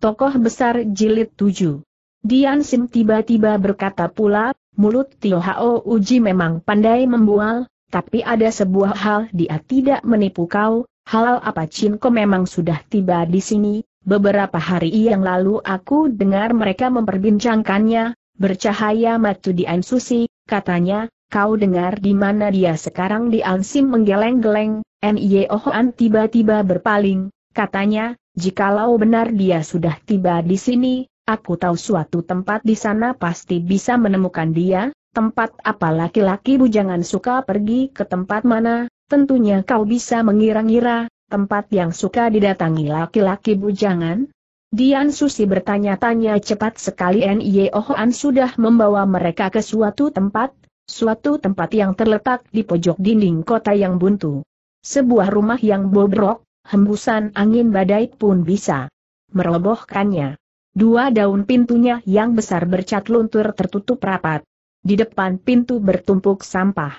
Tokoh besar jilid 7. Dian Sim tiba-tiba berkata pula, mulut Tio Hao Uji memang pandai membual, tapi ada sebuah hal dia tidak menipu kau, hal apa Ko memang sudah tiba di sini, beberapa hari yang lalu aku dengar mereka memperbincangkannya, bercahaya matu Dian Susi, katanya, kau dengar di mana dia sekarang di Sim menggeleng-geleng, Ohoan tiba-tiba berpaling, katanya, Jikalau benar dia sudah tiba di sini, aku tahu suatu tempat di sana pasti bisa menemukan dia, tempat apa laki-laki bujangan suka pergi ke tempat mana, tentunya kau bisa mengira-ngira, tempat yang suka didatangi laki-laki bujangan? Dian Susi bertanya-tanya cepat sekali Nyeohan sudah membawa mereka ke suatu tempat, suatu tempat yang terletak di pojok dinding kota yang buntu. Sebuah rumah yang bobrok, hembusan angin badai pun bisa merobohkannya. Dua daun pintunya yang besar bercat luntur tertutup rapat. Di depan pintu bertumpuk sampah.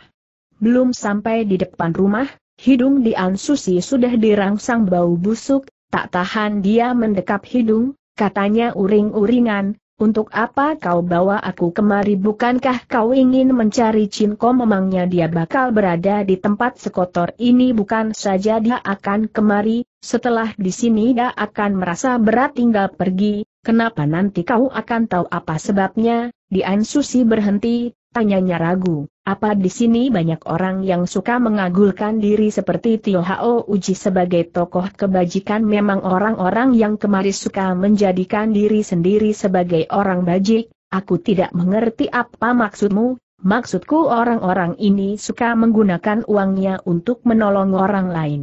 Belum sampai di depan rumah, hidung di Susi sudah dirangsang bau busuk, tak tahan dia mendekap hidung, katanya uring-uringan, untuk apa kau bawa aku kemari bukankah kau ingin mencari Cinko memangnya dia bakal berada di tempat sekotor ini bukan saja dia akan kemari, setelah di sini dia akan merasa berat tinggal pergi, kenapa nanti kau akan tahu apa sebabnya, di Susi berhenti, tanyanya ragu. Apa di sini banyak orang yang suka mengagulkan diri seperti Tio Hao Uji sebagai tokoh kebajikan memang orang-orang yang kemarin suka menjadikan diri sendiri sebagai orang bajik, aku tidak mengerti apa maksudmu, maksudku orang-orang ini suka menggunakan uangnya untuk menolong orang lain.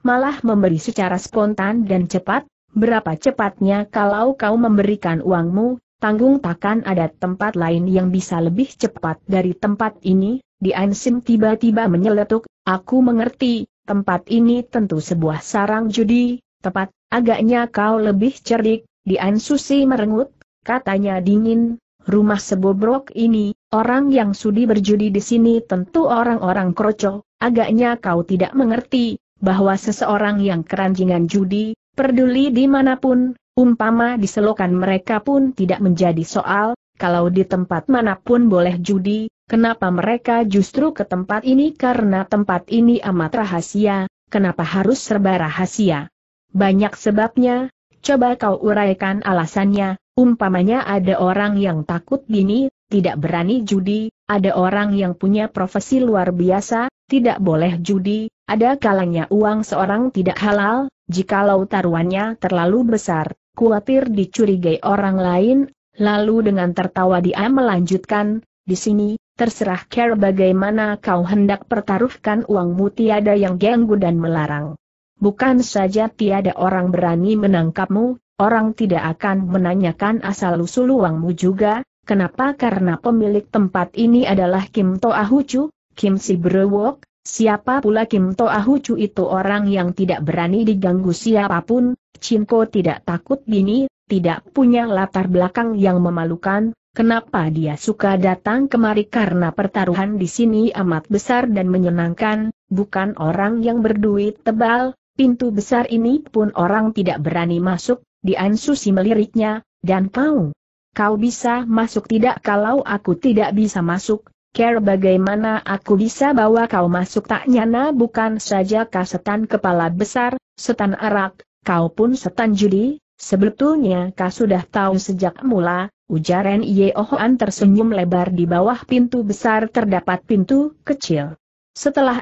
Malah memberi secara spontan dan cepat, berapa cepatnya kalau kau memberikan uangmu, tanggung takkan ada tempat lain yang bisa lebih cepat dari tempat ini, Dian Sim tiba-tiba menyeletuk, aku mengerti, tempat ini tentu sebuah sarang judi, tepat, agaknya kau lebih cerdik, Dian Susi merengut, katanya dingin, rumah sebobrok ini, orang yang sudi berjudi di sini tentu orang-orang kroco, agaknya kau tidak mengerti, bahwa seseorang yang keranjingan judi, peduli dimanapun, Umpama diselokan mereka pun tidak menjadi soal, kalau di tempat manapun boleh judi, kenapa mereka justru ke tempat ini karena tempat ini amat rahasia, kenapa harus serba rahasia? Banyak sebabnya, coba kau uraikan alasannya, umpamanya ada orang yang takut dini, tidak berani judi, ada orang yang punya profesi luar biasa, tidak boleh judi, ada kalanya uang seorang tidak halal, jikalau taruhannya terlalu besar, khawatir dicurigai orang lain, lalu dengan tertawa dia melanjutkan, di sini, terserah care bagaimana kau hendak pertaruhkan uangmu tiada yang ganggu dan melarang. Bukan saja tiada orang berani menangkapmu, orang tidak akan menanyakan asal-usul uangmu juga, kenapa karena pemilik tempat ini adalah Kim Toahucu, Kim Sibruwok, Siapa pula Kim Toahucu itu orang yang tidak berani diganggu siapapun, Cinko tidak takut bini, tidak punya latar belakang yang memalukan, kenapa dia suka datang kemari karena pertaruhan di sini amat besar dan menyenangkan, bukan orang yang berduit tebal, pintu besar ini pun orang tidak berani masuk, Dian Susi meliriknya, dan kau. Kau bisa masuk tidak kalau aku tidak bisa masuk, Care bagaimana aku bisa bawa kau masuk tak nyana bukan saja kau kepala besar, setan arak, kau pun setan judi, sebetulnya kau sudah tahu sejak mula, Ujaran ujar Ohan tersenyum lebar di bawah pintu besar terdapat pintu kecil. Setelah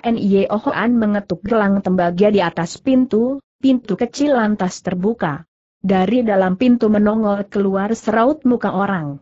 Ohan mengetuk gelang tembaga di atas pintu, pintu kecil lantas terbuka. Dari dalam pintu menongol keluar seraut muka orang.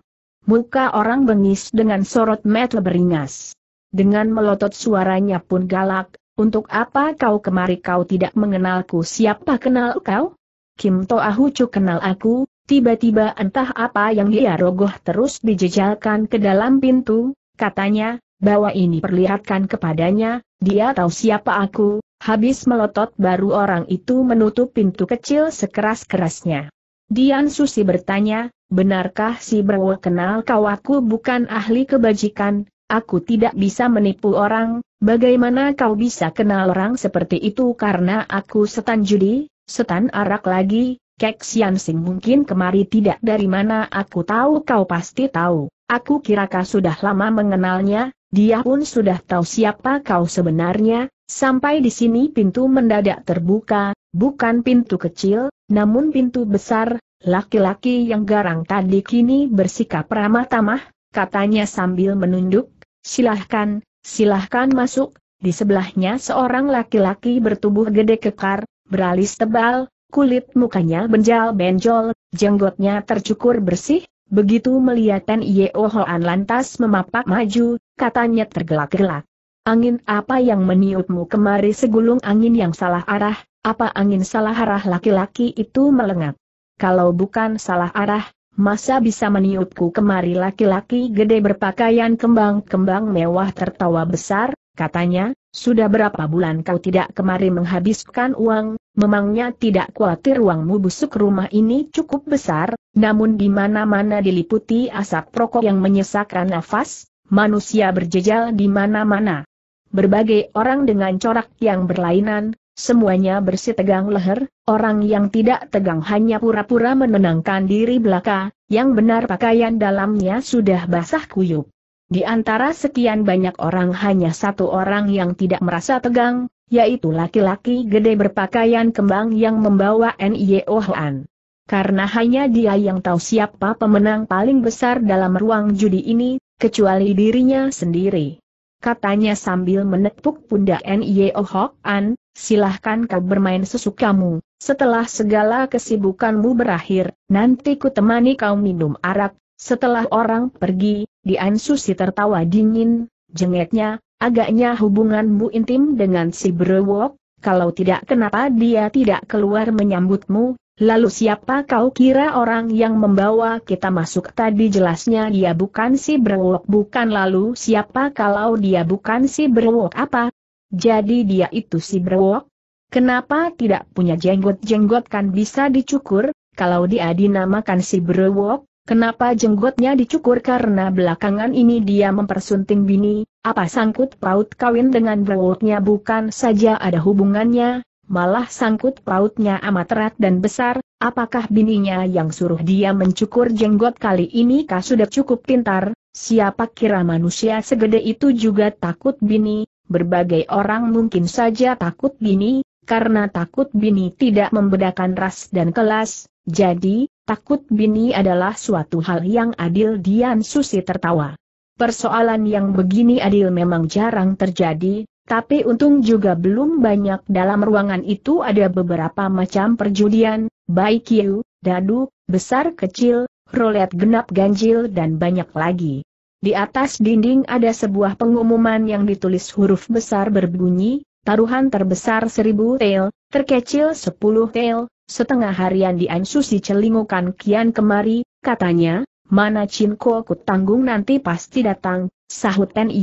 Muka orang bengis dengan sorot mata beringas. Dengan melotot suaranya pun galak, untuk apa kau kemari kau tidak mengenalku siapa kenal kau? Kim Toahucu kenal aku, tiba-tiba entah apa yang dia rogoh terus dijejalkan ke dalam pintu, katanya, bawa ini perlihatkan kepadanya, dia tahu siapa aku, habis melotot baru orang itu menutup pintu kecil sekeras-kerasnya. Dian Susi bertanya, Benarkah si Brewo kenal kau aku bukan ahli kebajikan, aku tidak bisa menipu orang, bagaimana kau bisa kenal orang seperti itu karena aku setan judi, setan arak lagi, Kek Sian mungkin kemari tidak dari mana aku tahu kau pasti tahu, aku kira kau sudah lama mengenalnya, dia pun sudah tahu siapa kau sebenarnya, sampai di sini pintu mendadak terbuka, bukan pintu kecil, namun pintu besar, Laki-laki yang garang tadi kini bersikap ramah tamah, katanya sambil menunduk, silahkan, silahkan masuk, di sebelahnya seorang laki-laki bertubuh gede kekar, beralis tebal, kulit mukanya benjal-benjol, jenggotnya tercukur bersih, begitu melihat Yeo Hoan lantas memapak maju, katanya tergelak-gelak. Angin apa yang meniupmu kemari segulung angin yang salah arah, apa angin salah arah laki-laki itu melengat kalau bukan salah arah, masa bisa meniupku kemari laki-laki gede berpakaian kembang-kembang mewah tertawa besar, katanya, sudah berapa bulan kau tidak kemari menghabiskan uang, memangnya tidak khawatir uangmu busuk rumah ini cukup besar, namun di mana-mana diliputi asap rokok yang menyesakkan nafas, manusia berjejal di mana-mana. Berbagai orang dengan corak yang berlainan, Semuanya bersih tegang leher, orang yang tidak tegang hanya pura-pura menenangkan diri belaka, yang benar pakaian dalamnya sudah basah kuyup. Di antara sekian banyak orang hanya satu orang yang tidak merasa tegang, yaitu laki-laki gede berpakaian kembang yang membawa N.I.O. Hoan. Karena hanya dia yang tahu siapa pemenang paling besar dalam ruang judi ini, kecuali dirinya sendiri katanya sambil menepuk pundak N.I.O. Hoan, silahkan kau bermain sesukamu, setelah segala kesibukanmu berakhir, nanti ku temani kau minum arak, setelah orang pergi, Dian Susi tertawa dingin, jengeknya, agaknya hubunganmu intim dengan si Brewok, kalau tidak kenapa dia tidak keluar menyambutmu, Lalu siapa kau kira orang yang membawa kita masuk tadi jelasnya dia bukan si brewok, bukan lalu siapa kalau dia bukan si brewok? apa, jadi dia itu si berwok? Kenapa tidak punya jenggot-jenggot kan bisa dicukur, kalau dia dinamakan si berwok, Kenapa jenggotnya dicukur karena belakangan ini dia mempersunting bini, apa sangkut paut kawin dengan brewoknya bukan saja ada hubungannya, malah sangkut pautnya amat erat dan besar, apakah bininya yang suruh dia mencukur jenggot kali ini kah sudah cukup pintar, siapa kira manusia segede itu juga takut bini, Berbagai orang mungkin saja takut bini, karena takut bini tidak membedakan ras dan kelas, jadi, takut bini adalah suatu hal yang adil Dian Susi tertawa. Persoalan yang begini adil memang jarang terjadi, tapi untung juga belum banyak dalam ruangan itu ada beberapa macam perjudian, baik yu, dadu, besar kecil, roulette genap ganjil dan banyak lagi. Di atas dinding ada sebuah pengumuman yang ditulis huruf besar berbunyi, taruhan terbesar seribu tel, terkecil sepuluh tel, setengah harian di Ansusi celingukan kian kemari, katanya, mana Cinko ku tanggung nanti pasti datang, sahut Ten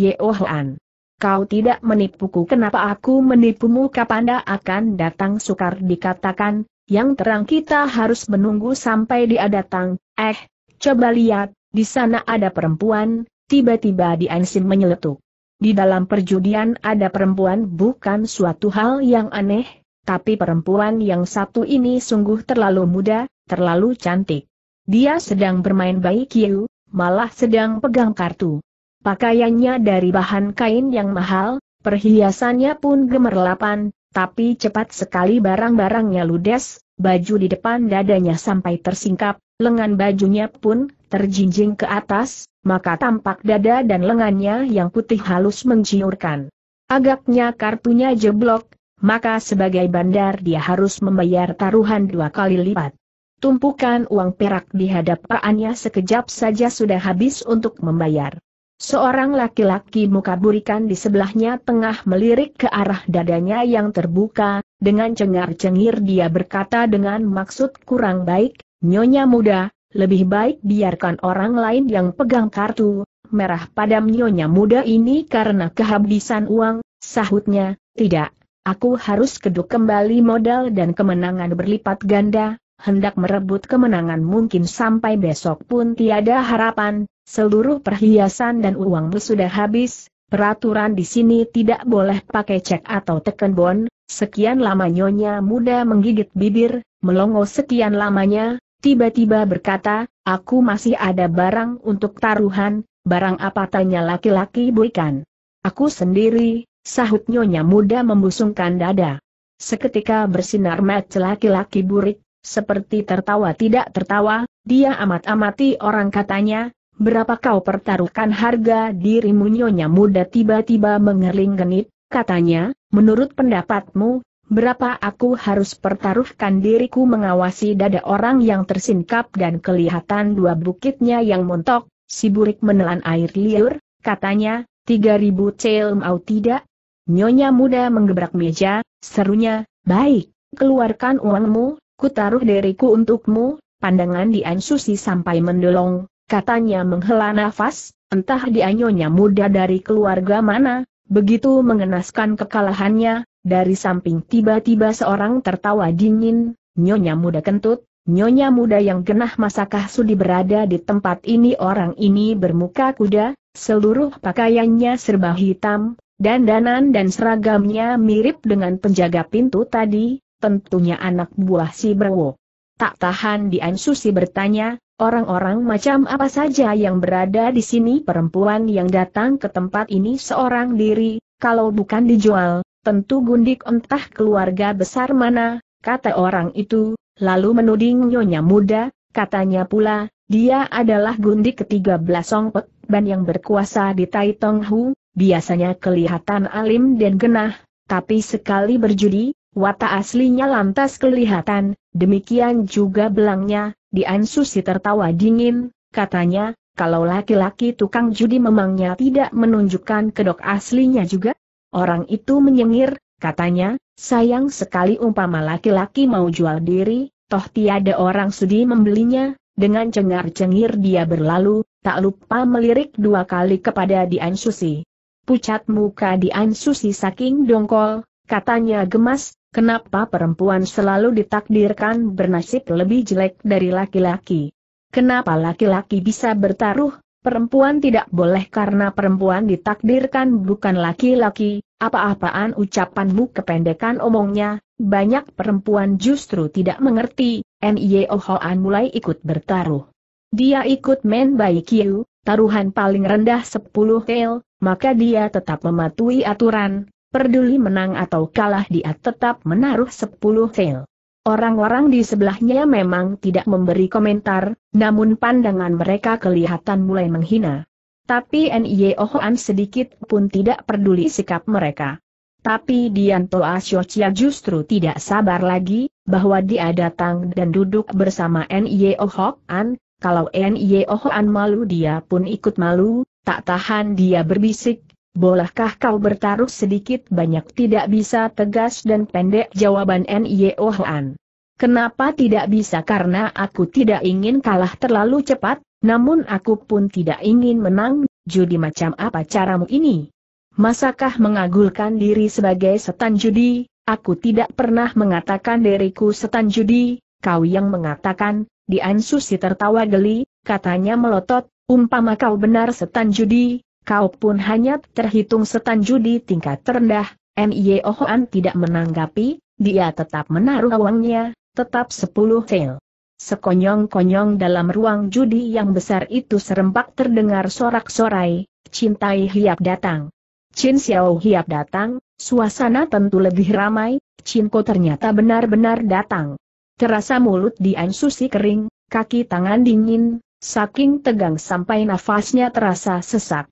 An. Kau tidak menipuku kenapa aku menipumu Kapanda akan datang sukar dikatakan, yang terang kita harus menunggu sampai dia datang, eh, coba lihat, di sana ada perempuan, tiba-tiba Diansim menyeletuk. Di dalam perjudian ada perempuan bukan suatu hal yang aneh, tapi perempuan yang satu ini sungguh terlalu muda, terlalu cantik. Dia sedang bermain bayi yu, malah sedang pegang kartu. Pakaiannya dari bahan kain yang mahal, perhiasannya pun gemerlapan, tapi cepat sekali barang-barangnya ludes, baju di depan dadanya sampai tersingkap, Lengan bajunya pun, terjinjing ke atas, maka tampak dada dan lengannya yang putih halus menciurkan. Agaknya kartunya jeblok, maka sebagai bandar dia harus membayar taruhan dua kali lipat. Tumpukan uang perak di hadapannya sekejap saja sudah habis untuk membayar. Seorang laki-laki muka burikan di sebelahnya tengah melirik ke arah dadanya yang terbuka, dengan cengar-cengir dia berkata dengan maksud kurang baik, Nyonya muda, lebih baik biarkan orang lain yang pegang kartu, merah padam nyonya muda ini karena kehabisan uang, sahutnya, tidak, aku harus keduk kembali modal dan kemenangan berlipat ganda, hendak merebut kemenangan mungkin sampai besok pun tiada harapan, seluruh perhiasan dan uangmu sudah habis, peraturan di sini tidak boleh pakai cek atau teken bon, sekian lama nyonya muda menggigit bibir, melongo sekian lamanya, tiba-tiba berkata, aku masih ada barang untuk taruhan, barang apa tanya laki-laki buikan. Aku sendiri, sahut nyonya muda membusungkan dada. Seketika bersinar mata laki-laki burik, seperti tertawa tidak tertawa, dia amat-amati orang katanya, berapa kau pertaruhkan harga dirimu nyonya muda tiba-tiba mengerling genit, katanya, menurut pendapatmu, berapa aku harus pertaruhkan diriku mengawasi dada orang yang tersingkap dan kelihatan dua bukitnya yang montok, si burik menelan air liur, katanya, tiga ribu cel mau tidak? Nyonya muda menggebrak meja, serunya, baik, keluarkan uangmu, ku taruh diriku untukmu, pandangan Dian Susi sampai mendolong, katanya menghela nafas, entah Dianyonya muda dari keluarga mana, begitu mengenaskan kekalahannya, dari samping tiba-tiba seorang tertawa dingin, nyonya muda kentut, nyonya muda yang genah masakah sudi berada di tempat ini orang ini bermuka kuda, seluruh pakaiannya serba hitam, dandanan dan seragamnya mirip dengan penjaga pintu tadi, tentunya anak buah si Brewo. Tak tahan di Ansusi bertanya, orang-orang macam apa saja yang berada di sini perempuan yang datang ke tempat ini seorang diri, kalau bukan dijual, tentu gundik entah keluarga besar mana, kata orang itu, lalu menuding nyonya muda, katanya pula, dia adalah gundik ketiga belas Songpek Ban yang berkuasa di Tai Tong Hu, biasanya kelihatan alim dan genah, tapi sekali berjudi, watak aslinya lantas kelihatan, demikian juga belangnya, di ansusi tertawa dingin, katanya, kalau laki-laki tukang judi memangnya tidak menunjukkan kedok aslinya juga? Orang itu menyengir, katanya, sayang sekali umpama laki-laki mau jual diri, toh tiada orang sudi membelinya, dengan cengar-cengir dia berlalu, tak lupa melirik dua kali kepada Dian Susi. Pucat muka Dian Susi saking dongkol, katanya gemas, kenapa perempuan selalu ditakdirkan bernasib lebih jelek dari laki-laki? Kenapa laki-laki bisa bertaruh Perempuan tidak boleh karena perempuan ditakdirkan bukan laki-laki, apa-apaan ucapanmu kependekan omongnya, banyak perempuan justru tidak mengerti, N.I.O. Hoan mulai ikut bertaruh. Dia ikut main by Q, taruhan paling rendah 10 tail, maka dia tetap mematuhi aturan, peduli menang atau kalah dia tetap menaruh 10 tail. Orang-orang di sebelahnya memang tidak memberi komentar, namun pandangan mereka kelihatan mulai menghina. Tapi N.Y.E. Ohoan sedikit pun tidak peduli sikap mereka. Tapi Dianto Asyocia justru tidak sabar lagi, bahwa dia datang dan duduk bersama N.Y.E. Ohoan, kalau N.Y.E. Ohoan malu dia pun ikut malu, tak tahan dia berbisik, Bolehkah kau bertaruh sedikit banyak tidak bisa tegas dan pendek jawaban N.Y.O. Hoan. Kenapa tidak bisa karena aku tidak ingin kalah terlalu cepat, namun aku pun tidak ingin menang, judi macam apa caramu ini? Masakah mengagulkan diri sebagai setan judi? Aku tidak pernah mengatakan diriku setan judi, kau yang mengatakan, di Susi tertawa geli, katanya melotot, umpama kau benar setan judi, Kau pun hanya terhitung setan judi tingkat terendah, M.I.E. Ohoan tidak menanggapi, dia tetap menaruh uangnya, tetap sepuluh sel. Sekonyong-konyong dalam ruang judi yang besar itu serempak terdengar sorak-sorai, cintai hiap datang. Chin Xiao hiap datang, suasana tentu lebih ramai, Cinko ternyata benar-benar datang. Terasa mulut Dian Susi kering, kaki tangan dingin, saking tegang sampai nafasnya terasa sesak.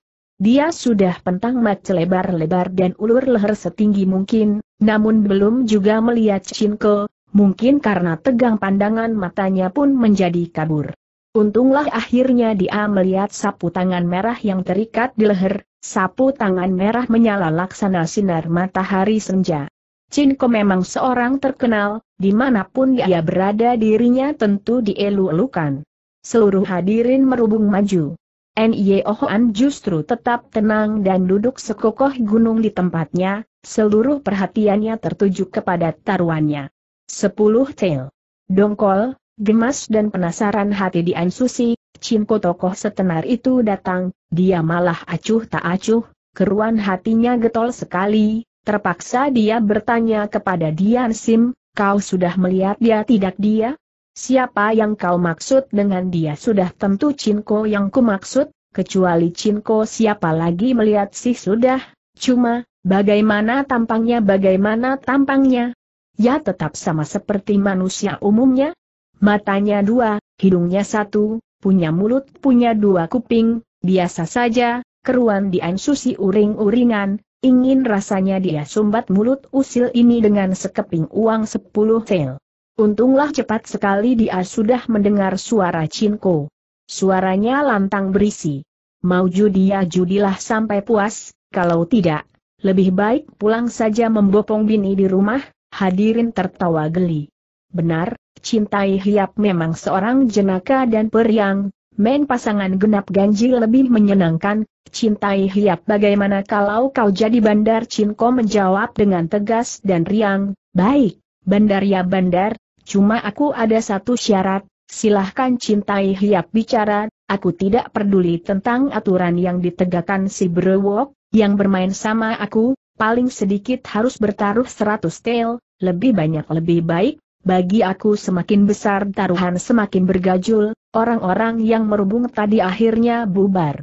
Dia sudah pentang mat lebar-lebar dan ulur leher setinggi mungkin, namun belum juga melihat Cinco. mungkin karena tegang pandangan matanya pun menjadi kabur. Untunglah akhirnya dia melihat sapu tangan merah yang terikat di leher, sapu tangan merah menyala laksana sinar matahari senja. Cinco memang seorang terkenal, dimanapun ia berada dirinya tentu dielu-elukan. Seluruh hadirin merubung maju. N.Y.O. Hoan justru tetap tenang dan duduk sekokoh gunung di tempatnya, seluruh perhatiannya tertuju kepada taruhannya. Sepuluh Tail. Dongkol, gemas dan penasaran hati di Ansusi, Cinko tokoh setenar itu datang, dia malah acuh tak acuh, keruan hatinya getol sekali, terpaksa dia bertanya kepada Dian Sim, kau sudah melihat dia tidak dia? Siapa yang kau maksud dengan dia sudah tentu Cinko yang maksud, kecuali Cinko siapa lagi melihat sih sudah, cuma, bagaimana tampangnya bagaimana tampangnya? Ya tetap sama seperti manusia umumnya. Matanya dua, hidungnya satu, punya mulut punya dua kuping, biasa saja, keruan di ansusi uring-uringan, ingin rasanya dia sumbat mulut usil ini dengan sekeping uang sepuluh sel. Untunglah cepat sekali dia sudah mendengar suara Cinko. Suaranya lantang berisi. Mau judi ya judilah sampai puas, kalau tidak, lebih baik pulang saja membopong bini di rumah, hadirin tertawa geli. Benar, cintai hiap memang seorang jenaka dan periang, main pasangan genap ganjil lebih menyenangkan, cintai hiap bagaimana kalau kau jadi bandar Cinko menjawab dengan tegas dan riang, baik, bandar ya bandar, Cuma aku ada satu syarat, silahkan cintai hiap bicara, aku tidak peduli tentang aturan yang ditegakkan si Brewok, yang bermain sama aku, paling sedikit harus bertaruh seratus tail, lebih banyak lebih baik, bagi aku semakin besar taruhan semakin bergajul, orang-orang yang merubung tadi akhirnya bubar.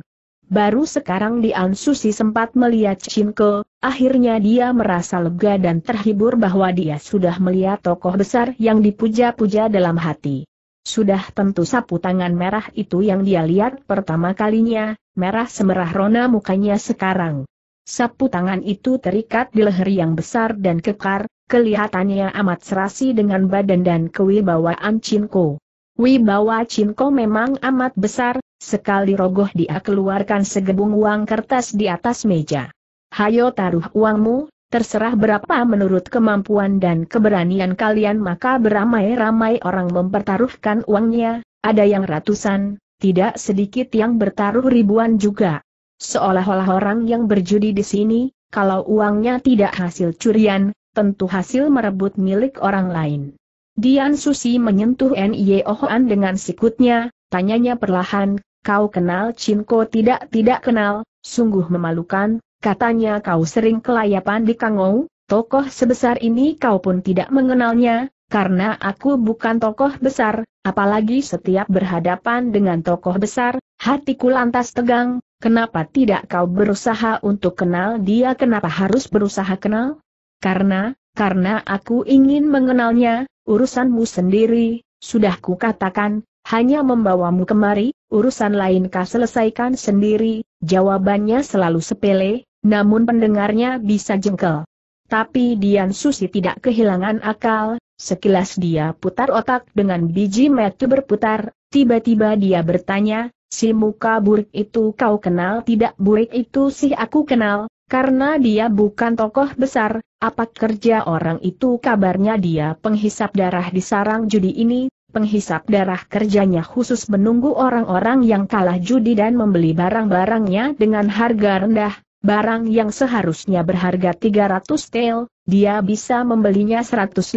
Baru sekarang di Susi sempat melihat Chinko, akhirnya dia merasa lega dan terhibur bahwa dia sudah melihat tokoh besar yang dipuja-puja dalam hati. Sudah tentu sapu tangan merah itu yang dia lihat pertama kalinya, merah semerah rona mukanya sekarang. Sapu tangan itu terikat di leher yang besar dan kekar, kelihatannya amat serasi dengan badan dan kewibawaan Chinko. Wibawa Chinko memang amat besar, Sekali rogoh dia keluarkan segebung uang kertas di atas meja. Hayo taruh uangmu, terserah berapa menurut kemampuan dan keberanian kalian maka beramai-ramai orang mempertaruhkan uangnya, ada yang ratusan, tidak sedikit yang bertaruh ribuan juga. Seolah-olah orang yang berjudi di sini, kalau uangnya tidak hasil curian, tentu hasil merebut milik orang lain. Dian Susi menyentuh Nio dengan sikutnya, tanyanya perlahan, kau kenal Cinko tidak tidak kenal, sungguh memalukan, katanya kau sering kelayapan di Kangou, tokoh sebesar ini kau pun tidak mengenalnya, karena aku bukan tokoh besar, apalagi setiap berhadapan dengan tokoh besar, hatiku lantas tegang, kenapa tidak kau berusaha untuk kenal dia kenapa harus berusaha kenal? Karena, karena aku ingin mengenalnya, urusanmu sendiri, sudah kukatakan, hanya membawamu kemari, urusan lain kah selesaikan sendiri, jawabannya selalu sepele, namun pendengarnya bisa jengkel. Tapi Dian Susi tidak kehilangan akal, sekilas dia putar otak dengan biji metu berputar, tiba-tiba dia bertanya, si muka burik itu kau kenal tidak burik itu sih aku kenal, karena dia bukan tokoh besar, apa kerja orang itu kabarnya dia penghisap darah di sarang judi ini, Penghisap darah kerjanya khusus menunggu orang-orang yang kalah judi dan membeli barang-barangnya dengan harga rendah, barang yang seharusnya berharga 300 tel, dia bisa membelinya 150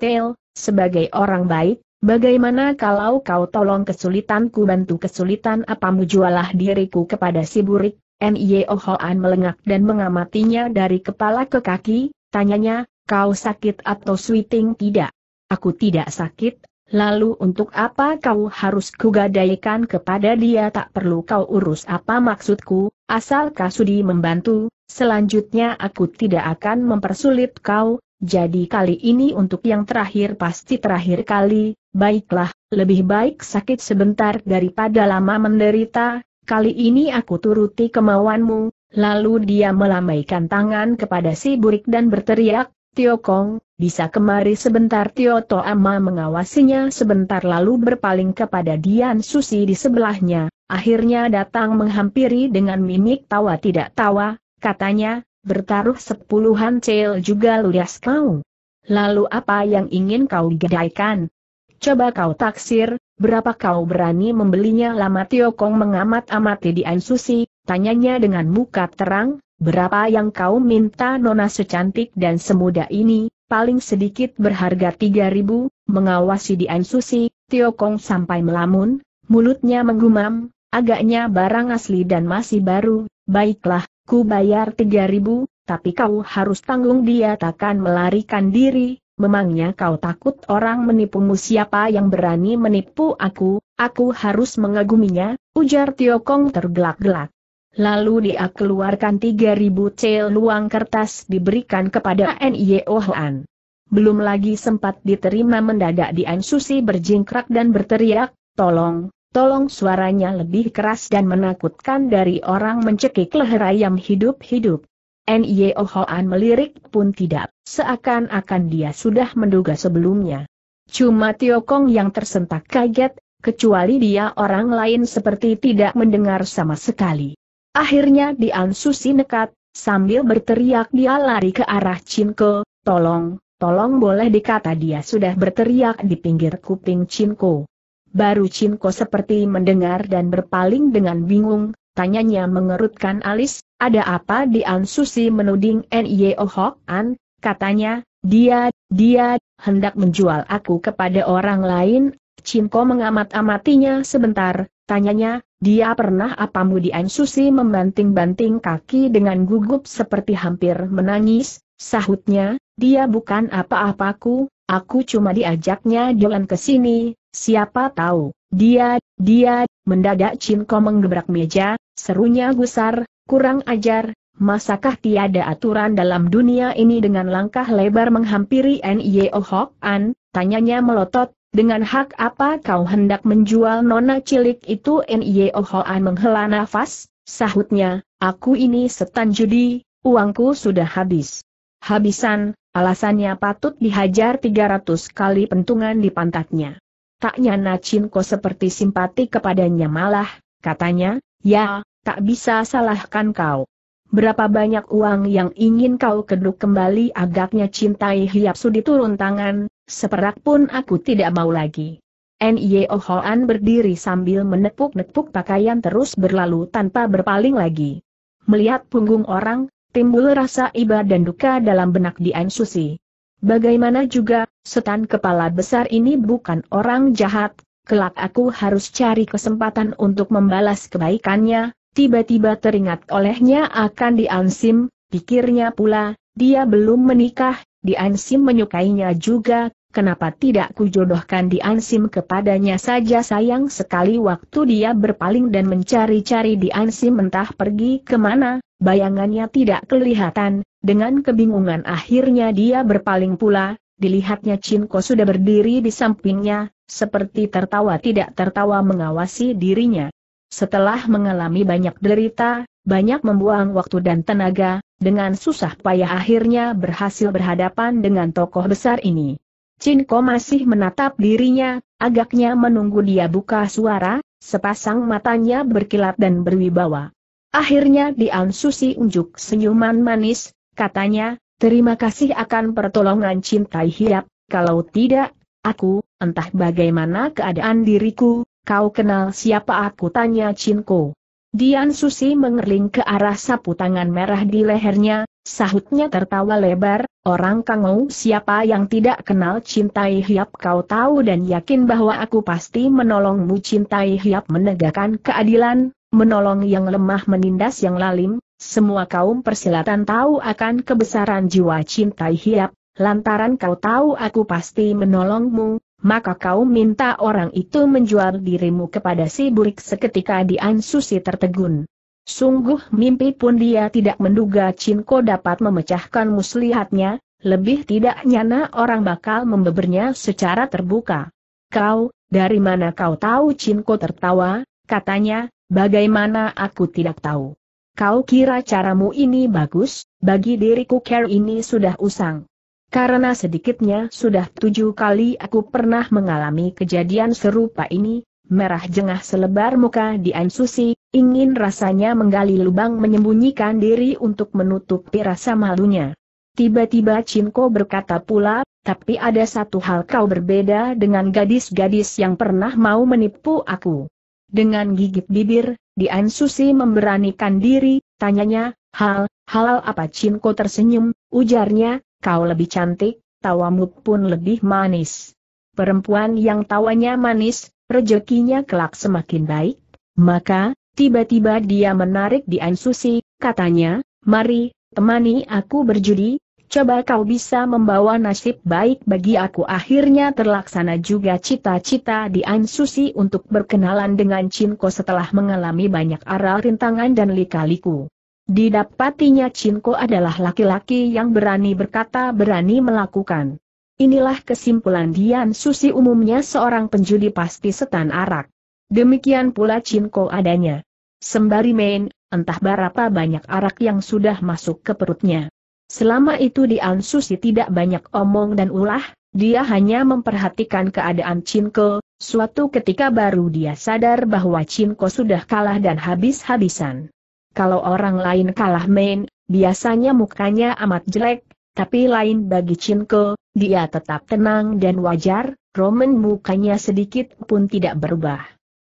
tel, sebagai orang baik, bagaimana kalau kau tolong kesulitanku bantu kesulitan apamu jualah diriku kepada si burik, N.I.O. Hoan melengak dan mengamatinya dari kepala ke kaki, tanyanya, kau sakit atau sweeting tidak? Aku tidak sakit, Lalu untuk apa kau harus kugadaikan kepada dia tak perlu kau urus apa maksudku, asal Kasudi membantu, selanjutnya aku tidak akan mempersulit kau, jadi kali ini untuk yang terakhir pasti terakhir kali, baiklah, lebih baik sakit sebentar daripada lama menderita, kali ini aku turuti kemauanmu, lalu dia melambaikan tangan kepada si burik dan berteriak, Tio Kong, bisa kemari sebentar Tio Toama mengawasinya sebentar lalu berpaling kepada Dian Susi di sebelahnya, akhirnya datang menghampiri dengan mimik tawa tidak tawa, katanya, bertaruh sepuluhan cel juga lulias kau. Lalu apa yang ingin kau gedaikan? Coba kau taksir, berapa kau berani membelinya lama Tio Kong mengamat-amati Dian Susi, tanyanya dengan muka terang, Berapa yang kau minta nona secantik dan semuda ini, paling sedikit berharga 3000, mengawasi Dian Susi, Tio Kong sampai melamun, mulutnya menggumam, agaknya barang asli dan masih baru, baiklah, ku bayar 3000, tapi kau harus tanggung dia takkan melarikan diri, memangnya kau takut orang menipumu siapa yang berani menipu aku, aku harus mengaguminya, ujar Tio Kong tergelak-gelak. Lalu dia keluarkan 3.000 cel luang kertas diberikan kepada N.I.O. Hoan. Belum lagi sempat diterima mendadak Dian Susi berjingkrak dan berteriak, tolong, tolong suaranya lebih keras dan menakutkan dari orang mencekik leher ayam hidup-hidup. N.I.O. Hoan melirik pun tidak, seakan-akan dia sudah menduga sebelumnya. Cuma Tio Kong yang tersentak kaget, kecuali dia orang lain seperti tidak mendengar sama sekali. Akhirnya Dian Susi nekat, sambil berteriak dia lari ke arah Cinko, tolong, tolong boleh dikata dia sudah berteriak di pinggir kuping Cinko. Baru Cinko seperti mendengar dan berpaling dengan bingung, tanyanya mengerutkan alis, ada apa Dian Susi menuding N.Y.O. Hok-an, katanya, dia, dia, hendak menjual aku kepada orang lain, Cinko mengamat-amatinya sebentar, Tanyanya, dia pernah apa Mudian Susi membanting-banting kaki dengan gugup seperti hampir menangis, sahutnya, dia bukan apa-apaku, aku cuma diajaknya jalan ke sini, siapa tahu, dia, dia, mendadak Cinko menggebrak meja, serunya gusar, kurang ajar, Masakah tiada aturan dalam dunia ini dengan langkah lebar menghampiri N.Y.O. Hok An, tanyanya melotot, dengan hak apa kau hendak menjual nona cilik itu N.I.O. Hoan menghela nafas, sahutnya, aku ini setan judi, uangku sudah habis. Habisan, alasannya patut dihajar 300 kali pentungan di pantatnya. Tak nyana Cinko seperti simpati kepadanya malah, katanya, ya, tak bisa salahkan kau. Berapa banyak uang yang ingin kau keduk kembali agaknya cintai sudi turun tangan, seperak pun aku tidak mau lagi. N.Y.O. Hoan berdiri sambil menepuk-nepuk pakaian terus berlalu tanpa berpaling lagi. Melihat punggung orang, timbul rasa iba dan duka dalam benak Dian Susi. Bagaimana juga, setan kepala besar ini bukan orang jahat, kelak aku harus cari kesempatan untuk membalas kebaikannya, Tiba-tiba teringat olehnya akan di Ansim, pikirnya pula, dia belum menikah, di Ansim menyukainya juga, kenapa tidak kujodohkan di Ansim kepadanya saja sayang sekali waktu dia berpaling dan mencari-cari di Ansim entah pergi kemana, bayangannya tidak kelihatan, dengan kebingungan akhirnya dia berpaling pula, dilihatnya Cinko sudah berdiri di sampingnya, seperti tertawa tidak tertawa mengawasi dirinya. Setelah mengalami banyak derita, banyak membuang waktu dan tenaga, dengan susah payah akhirnya berhasil berhadapan dengan tokoh besar ini. Cinko masih menatap dirinya, agaknya menunggu dia buka suara, sepasang matanya berkilat dan berwibawa. Akhirnya Dian Susi unjuk senyuman manis, katanya, terima kasih akan pertolongan cintai hiap, kalau tidak, aku, entah bagaimana keadaan diriku, Kau kenal siapa aku tanya Cinko. Dian Susi mengerling ke arah sapu tangan merah di lehernya, sahutnya tertawa lebar, orang kangau siapa yang tidak kenal cintai hiap kau tahu dan yakin bahwa aku pasti menolongmu cintai hiap menegakkan keadilan, menolong yang lemah menindas yang lalim, semua kaum persilatan tahu akan kebesaran jiwa cintai hiap, lantaran kau tahu aku pasti menolongmu, maka kau minta orang itu menjual dirimu kepada si burik seketika di Susi tertegun. Sungguh mimpi pun dia tidak menduga Cinko dapat memecahkan muslihatnya, lebih tidak nyana orang bakal membebernya secara terbuka. Kau, dari mana kau tahu Cinko tertawa, katanya, bagaimana aku tidak tahu. Kau kira caramu ini bagus, bagi diriku care ini sudah usang. Karena sedikitnya sudah tujuh kali aku pernah mengalami kejadian serupa ini, merah jengah selebar muka di Susi, ingin rasanya menggali lubang menyembunyikan diri untuk menutupi rasa malunya. Tiba-tiba Cinko berkata pula, tapi ada satu hal kau berbeda dengan gadis-gadis yang pernah mau menipu aku. Dengan gigit bibir, Dian Susi memberanikan diri, tanyanya, hal, hal apa Cinko tersenyum, ujarnya, Kau lebih cantik, tawamu pun lebih manis. Perempuan yang tawanya manis, rezekinya kelak semakin baik. Maka, tiba-tiba dia menarik di Susi, katanya, mari, temani aku berjudi, coba kau bisa membawa nasib baik bagi aku akhirnya terlaksana juga cita-cita di Susi untuk berkenalan dengan Cinko setelah mengalami banyak aral rintangan dan lika-liku. Didapatinya Cinko adalah laki-laki yang berani berkata berani melakukan. Inilah kesimpulan Dian Susi umumnya seorang penjudi pasti setan arak. Demikian pula Cinko adanya. Sembari main, entah berapa banyak arak yang sudah masuk ke perutnya. Selama itu Dian Susi tidak banyak omong dan ulah, dia hanya memperhatikan keadaan Cinko, suatu ketika baru dia sadar bahwa Cinko sudah kalah dan habis-habisan. Kalau orang lain kalah main, biasanya mukanya amat jelek, tapi lain bagi Cinko, dia tetap tenang dan wajar, Roman mukanya sedikit pun tidak berubah.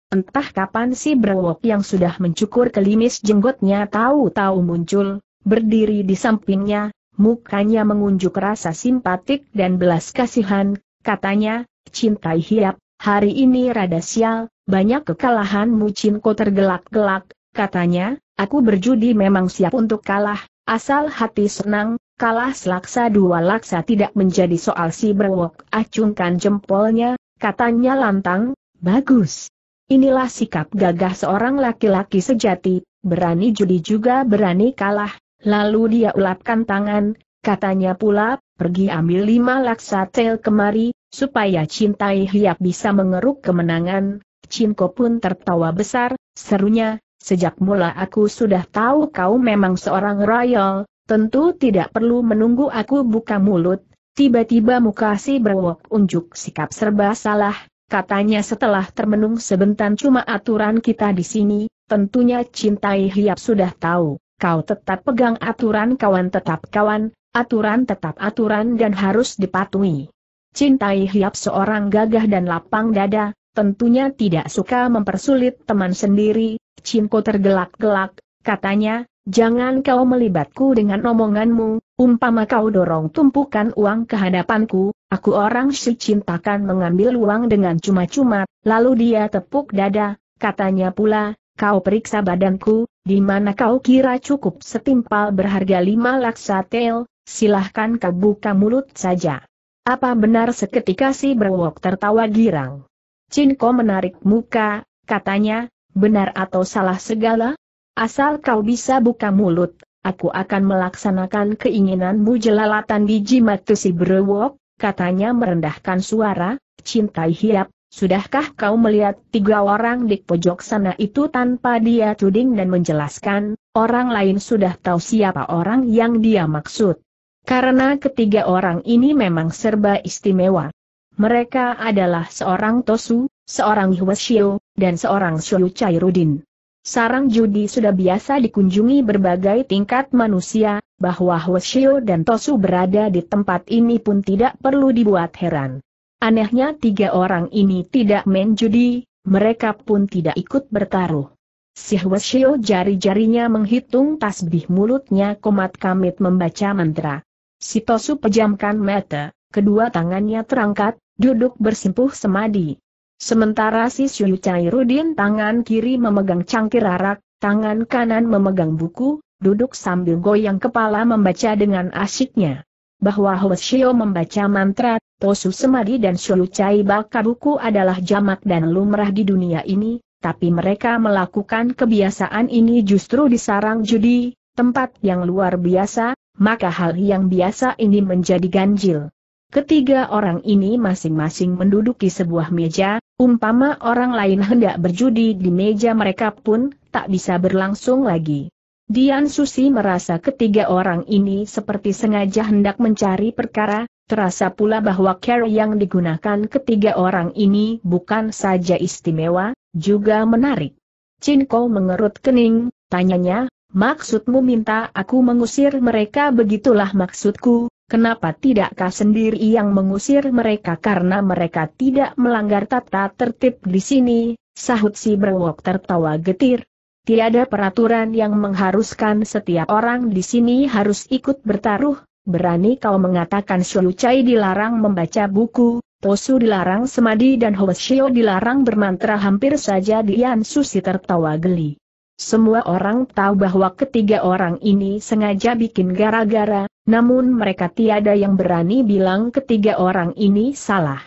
Entah kapan si Brewok yang sudah mencukur kelimis jenggotnya tahu-tahu muncul, berdiri di sampingnya, mukanya mengunjuk rasa simpatik dan belas kasihan, katanya, cintai hiap, hari ini rada sial, banyak kekalahanmu Cinko tergelak-gelak, katanya, aku berjudi memang siap untuk kalah, asal hati senang, kalah selaksa dua laksa tidak menjadi soal si berwok acungkan jempolnya, katanya lantang, bagus. Inilah sikap gagah seorang laki-laki sejati, berani judi juga berani kalah, lalu dia ulapkan tangan, katanya pula, pergi ambil lima laksa tail kemari, supaya cintai hiap bisa mengeruk kemenangan, Cinko pun tertawa besar, serunya, sejak mula aku sudah tahu kau memang seorang royal, tentu tidak perlu menunggu aku buka mulut, tiba-tiba muka si berwok unjuk sikap serba salah, katanya setelah termenung sebentar cuma aturan kita di sini, tentunya cintai hiap sudah tahu, kau tetap pegang aturan kawan tetap kawan, aturan tetap aturan dan harus dipatuhi. Cintai hiap seorang gagah dan lapang dada, tentunya tidak suka mempersulit teman sendiri, Cinko tergelak-gelak, katanya, jangan kau melibatku dengan omonganmu, umpama kau dorong tumpukan uang ke hadapanku, aku orang si cintakan mengambil uang dengan cuma-cuma, lalu dia tepuk dada, katanya pula, kau periksa badanku, di mana kau kira cukup setimpal berharga lima laksa tel, silahkan kau buka mulut saja. Apa benar seketika si berwok tertawa girang? Chin menarik muka, katanya, benar atau salah segala? Asal kau bisa buka mulut, aku akan melaksanakan keinginanmu jelalatan biji matu si berwok, katanya merendahkan suara, cintai hiap, sudahkah kau melihat tiga orang di pojok sana itu tanpa dia tuding dan menjelaskan, orang lain sudah tahu siapa orang yang dia maksud. Karena ketiga orang ini memang serba istimewa. Mereka adalah seorang Tosu, seorang Hwasyo, dan seorang Shoyu Chairudin. Sarang judi sudah biasa dikunjungi berbagai tingkat manusia, bahwa Hwasyo dan Tosu berada di tempat ini pun tidak perlu dibuat heran. Anehnya tiga orang ini tidak main judi, mereka pun tidak ikut bertaruh. Si Hwasyo jari-jarinya menghitung tasbih mulutnya komat kamit membaca mantra. Si Tosu pejamkan mata, kedua tangannya terangkat, duduk bersimpuh semadi. Sementara si Syu Cairudin tangan kiri memegang cangkir arak, tangan kanan memegang buku, duduk sambil goyang kepala membaca dengan asyiknya. Bahwa Hoshio membaca mantra, Tosu Semadi dan Syu Cai Baka buku adalah jamak dan lumrah di dunia ini, tapi mereka melakukan kebiasaan ini justru di sarang judi, tempat yang luar biasa, maka hal yang biasa ini menjadi ganjil. Ketiga orang ini masing-masing menduduki sebuah meja, umpama orang lain hendak berjudi di meja mereka pun tak bisa berlangsung lagi. Dian Susi merasa ketiga orang ini seperti sengaja hendak mencari perkara, terasa pula bahwa care yang digunakan ketiga orang ini bukan saja istimewa, juga menarik. Chin Cinko mengerut kening, tanyanya, maksudmu minta aku mengusir mereka begitulah maksudku, kenapa tidakkah sendiri yang mengusir mereka karena mereka tidak melanggar tata tertib di sini, sahut si berwok tertawa getir. Tiada peraturan yang mengharuskan setiap orang di sini harus ikut bertaruh, berani kau mengatakan Shu Chai dilarang membaca buku, Posu dilarang semadi dan Hoshio dilarang bermantra hampir saja Dian Susi tertawa geli. Semua orang tahu bahwa ketiga orang ini sengaja bikin gara-gara, namun mereka tiada yang berani bilang ketiga orang ini salah.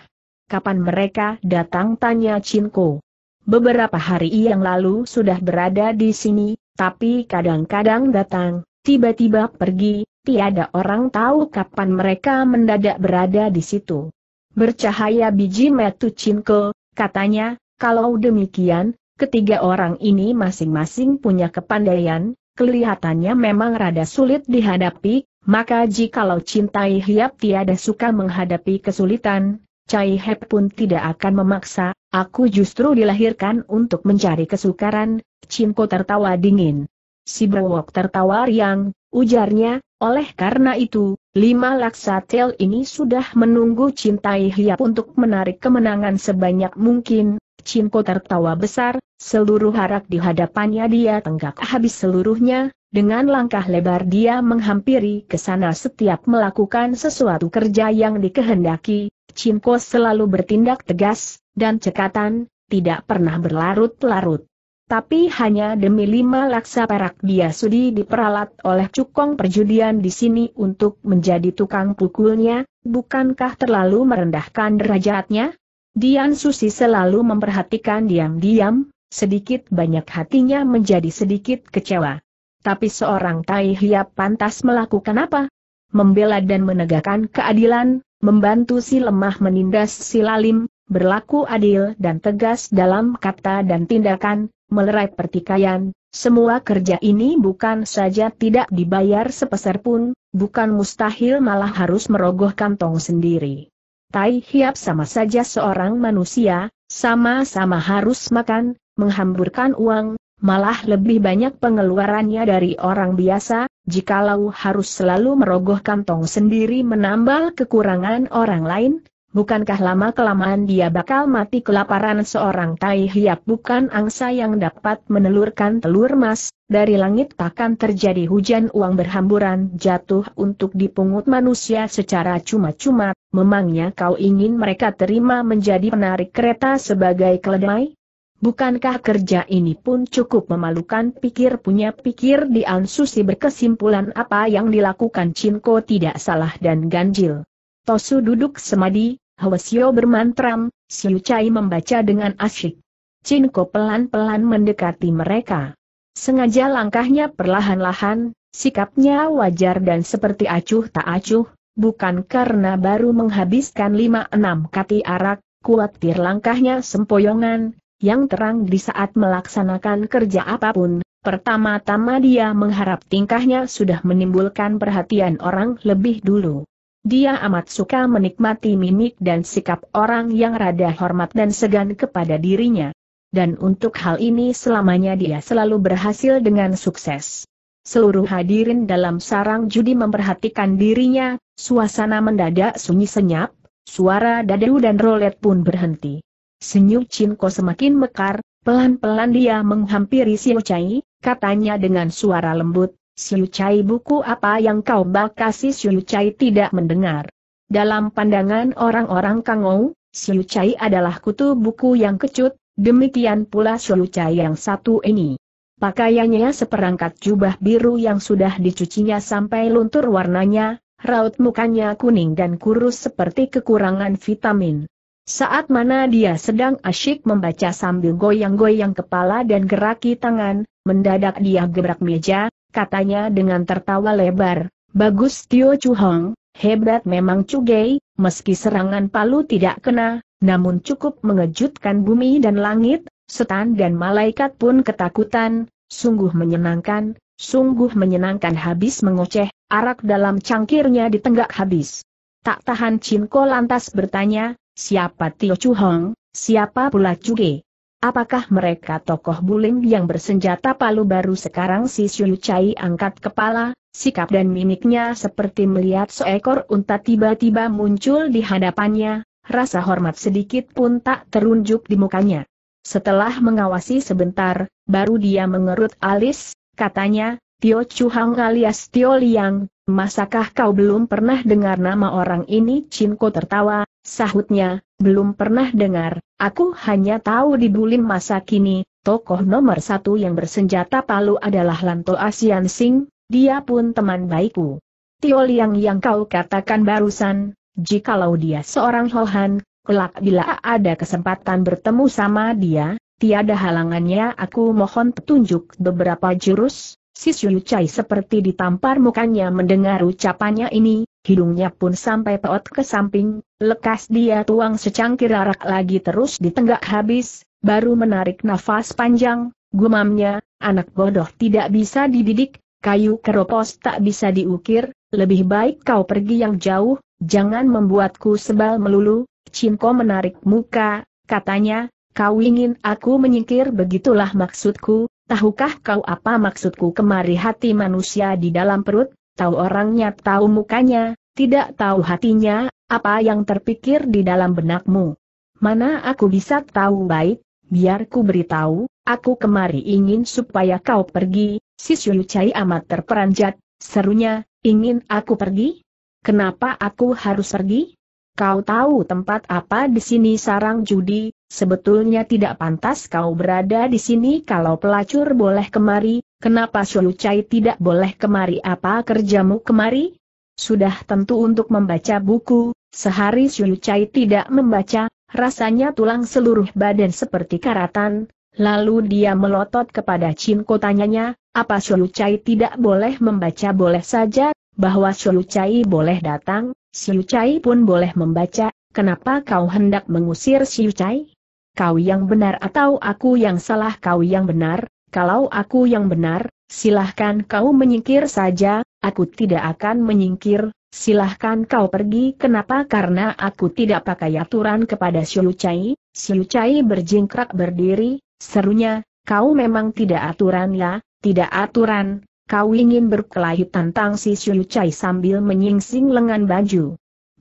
Kapan mereka datang tanya Chinko. Beberapa hari yang lalu sudah berada di sini, tapi kadang-kadang datang, tiba-tiba pergi, tiada orang tahu kapan mereka mendadak berada di situ. Bercahaya biji metu Chinko, katanya, kalau demikian, ketiga orang ini masing-masing punya kepandaian, kelihatannya memang rada sulit dihadapi, maka jikalau cintai hiap tiada suka menghadapi kesulitan, Cai Hep pun tidak akan memaksa, aku justru dilahirkan untuk mencari kesukaran, Cinko tertawa dingin. Si Brewok tertawa riang, ujarnya, oleh karena itu, lima laksa tel ini sudah menunggu cintai hiap untuk menarik kemenangan sebanyak mungkin, Cinko tertawa besar, seluruh harak di hadapannya dia tenggak habis seluruhnya, dengan langkah lebar dia menghampiri ke sana setiap melakukan sesuatu kerja yang dikehendaki, Cinko selalu bertindak tegas, dan cekatan, tidak pernah berlarut-larut. Tapi hanya demi lima laksa perak dia sudi diperalat oleh cukong perjudian di sini untuk menjadi tukang pukulnya, bukankah terlalu merendahkan derajatnya? Dian Susi selalu memperhatikan diam-diam, sedikit banyak hatinya menjadi sedikit kecewa. Tapi seorang Tai Hiap pantas melakukan apa? Membela dan menegakkan keadilan, membantu si lemah menindas si lalim, berlaku adil dan tegas dalam kata dan tindakan, melerai pertikaian, semua kerja ini bukan saja tidak dibayar sepeser pun, bukan mustahil malah harus merogoh kantong sendiri. Tai Hiap sama saja seorang manusia, sama-sama harus makan, menghamburkan uang, malah lebih banyak pengeluarannya dari orang biasa, jikalau harus selalu merogoh kantong sendiri menambal kekurangan orang lain, bukankah lama-kelamaan dia bakal mati kelaparan seorang tai hiap bukan angsa yang dapat menelurkan telur emas, dari langit takkan terjadi hujan uang berhamburan jatuh untuk dipungut manusia secara cuma-cuma, memangnya kau ingin mereka terima menjadi penarik kereta sebagai keledai? Bukankah kerja ini pun cukup memalukan pikir punya pikir di Ansusi berkesimpulan apa yang dilakukan Cinko tidak salah dan ganjil. Tosu duduk semadi, Hwasyo bermantram, Siu Chai membaca dengan asyik. Cinko pelan-pelan mendekati mereka. Sengaja langkahnya perlahan-lahan, sikapnya wajar dan seperti acuh tak acuh, bukan karena baru menghabiskan lima enam kati arak, kuatir langkahnya sempoyongan, yang terang di saat melaksanakan kerja apapun. Pertama-tama dia mengharap tingkahnya sudah menimbulkan perhatian orang lebih dulu. Dia amat suka menikmati mimik dan sikap orang yang rada hormat dan segan kepada dirinya. Dan untuk hal ini selamanya dia selalu berhasil dengan sukses. Seluruh hadirin dalam sarang judi memperhatikan dirinya, suasana mendadak sunyi senyap, suara dadu dan rolet pun berhenti. Senyum Chinko semakin mekar, pelan-pelan dia menghampiri Siu Chai, katanya dengan suara lembut, Siu Chai buku apa yang kau bakasi Siu Chai tidak mendengar. Dalam pandangan orang-orang Kangou, Siu Chai adalah kutu buku yang kecut, demikian pula Siu Chai yang satu ini. Pakaiannya seperangkat jubah biru yang sudah dicucinya sampai luntur warnanya, raut mukanya kuning dan kurus seperti kekurangan vitamin. Saat mana dia sedang asyik membaca sambil goyang-goyang kepala dan geraki tangan, mendadak dia gebrak meja, katanya dengan tertawa lebar, Bagus Tio Chu Hong, hebat memang Cugei, meski serangan palu tidak kena, namun cukup mengejutkan bumi dan langit, setan dan malaikat pun ketakutan, sungguh menyenangkan, sungguh menyenangkan habis mengoceh, arak dalam cangkirnya ditenggak habis. Tak tahan Cinko lantas bertanya, Siapa Tio Chu Hong, siapa pula Cuge? Apakah mereka tokoh buling yang bersenjata palu baru sekarang si Siu Chai angkat kepala, sikap dan mimiknya seperti melihat seekor unta tiba-tiba muncul di hadapannya, rasa hormat sedikit pun tak terunjuk di mukanya. Setelah mengawasi sebentar, baru dia mengerut alis, katanya, Tio Chu Hong alias Tio Liang, Masakah kau belum pernah dengar nama orang ini? Cinko tertawa, sahutnya, belum pernah dengar, aku hanya tahu di Bulim masa kini, tokoh nomor satu yang bersenjata palu adalah Lanto Asian Sing, dia pun teman baikku. Tio Liang yang kau katakan barusan, jikalau dia seorang Holhan, kelak bila ada kesempatan bertemu sama dia, tiada halangannya aku mohon petunjuk beberapa jurus, Si Sun Chai seperti ditampar mukanya mendengar ucapannya ini, hidungnya pun sampai peot ke samping, lekas dia tuang secangkir arak lagi terus ditenggak habis, baru menarik nafas panjang, gumamnya, anak bodoh tidak bisa dididik, kayu keropos tak bisa diukir, lebih baik kau pergi yang jauh, jangan membuatku sebal melulu, Cinko menarik muka, katanya, kau ingin aku menyingkir begitulah maksudku, Tahukah kau apa maksudku kemari hati manusia di dalam perut, tahu orangnya tahu mukanya, tidak tahu hatinya, apa yang terpikir di dalam benakmu. Mana aku bisa tahu baik, biar ku beritahu, aku kemari ingin supaya kau pergi, si Cai amat terperanjat, serunya, ingin aku pergi? Kenapa aku harus pergi? Kau tahu tempat apa di sini sarang judi, Sebetulnya tidak pantas kau berada di sini kalau pelacur boleh kemari, kenapa Chai tidak boleh kemari apa kerjamu kemari? Sudah tentu untuk membaca buku, sehari Chai tidak membaca, rasanya tulang seluruh badan seperti karatan, lalu dia melotot kepada Chin Ko tanyanya, apa Chai tidak boleh membaca boleh saja, bahwa Chai boleh datang, Chai pun boleh membaca, kenapa kau hendak mengusir Chai? kau yang benar atau aku yang salah kau yang benar, kalau aku yang benar, silahkan kau menyingkir saja, aku tidak akan menyingkir, silahkan kau pergi kenapa karena aku tidak pakai aturan kepada Siu Chai, Siu Chai berjingkrak berdiri, serunya, kau memang tidak aturan ya, tidak aturan, kau ingin berkelahi tentang si Siu Chai sambil menyingsing lengan baju.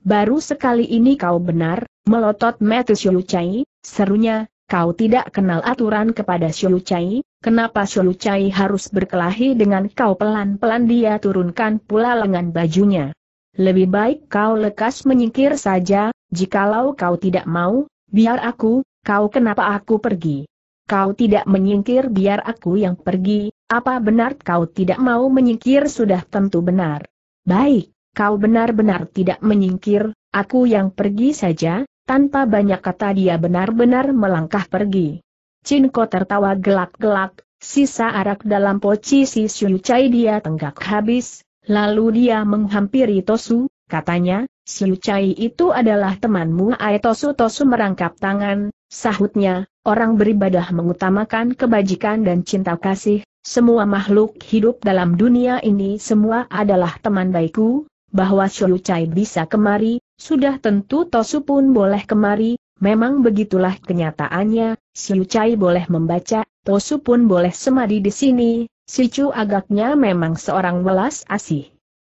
Baru sekali ini kau benar, melotot Matthew Chai, Serunya, kau tidak kenal aturan kepada Xiu Chai, kenapa Xiu Chai harus berkelahi dengan kau pelan-pelan dia turunkan pula lengan bajunya. Lebih baik kau lekas menyingkir saja, jikalau kau tidak mau, biar aku, kau kenapa aku pergi. Kau tidak menyingkir biar aku yang pergi, apa benar kau tidak mau menyingkir sudah tentu benar. Baik, kau benar-benar tidak menyingkir, aku yang pergi saja, tanpa banyak kata dia benar-benar melangkah pergi. Cinko tertawa gelak-gelak, sisa arak dalam poci si Syucai dia tenggak habis, lalu dia menghampiri Tosu, katanya, Syucai itu adalah temanmu Ae Tosu Tosu merangkap tangan, sahutnya, orang beribadah mengutamakan kebajikan dan cinta kasih, semua makhluk hidup dalam dunia ini semua adalah teman baikku, bahwa Syucai bisa kemari, sudah tentu Tosu pun boleh kemari, memang begitulah kenyataannya, si Ucai boleh membaca, Tosu pun boleh semadi di sini, Si Chu agaknya memang seorang welas asih.